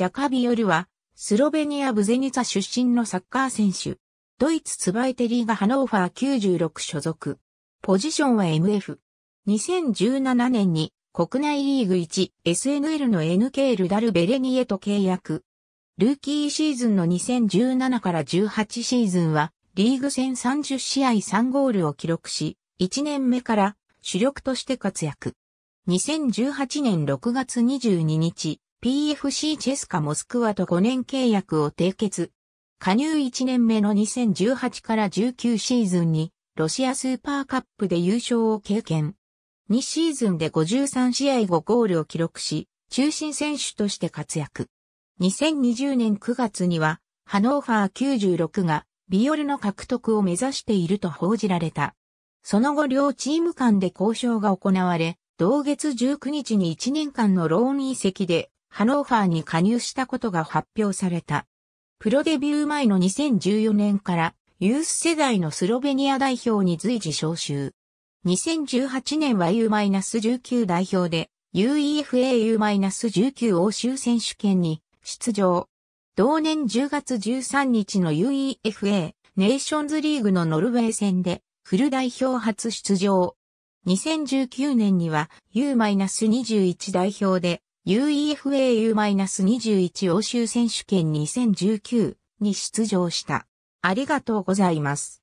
ジャカビヨルは、スロベニア・ブゼニツァ出身のサッカー選手。ドイツツバイテリーがハノーファー96所属。ポジションは MF。2017年に国内リーグ1 SNL の NK ルダルベレニエと契約。ルーキーシーズンの2017から18シーズンはリーグ戦30試合3ゴールを記録し、1年目から主力として活躍。2018年6月22日、PFC チェスカモスクワと5年契約を締結。加入1年目の2018から19シーズンにロシアスーパーカップで優勝を経験。2シーズンで53試合5ゴールを記録し、中心選手として活躍。2020年9月には、ハノーファー96がビオルの獲得を目指していると報じられた。その後両チーム間で交渉が行われ、同月19日に1年間のローン移籍でハノーファーに加入したことが発表された。プロデビュー前の2014年からユース世代のスロベニア代表に随時招集。2018年は U-19 代表で UEFA-U-19 欧州選手権に出場。同年10月13日の UEFA ネーションズリーグのノルウェー戦でフル代表初出場。2019年には U-21 代表で UEFAU-21 欧州選手権2019に出場した。ありがとうございます。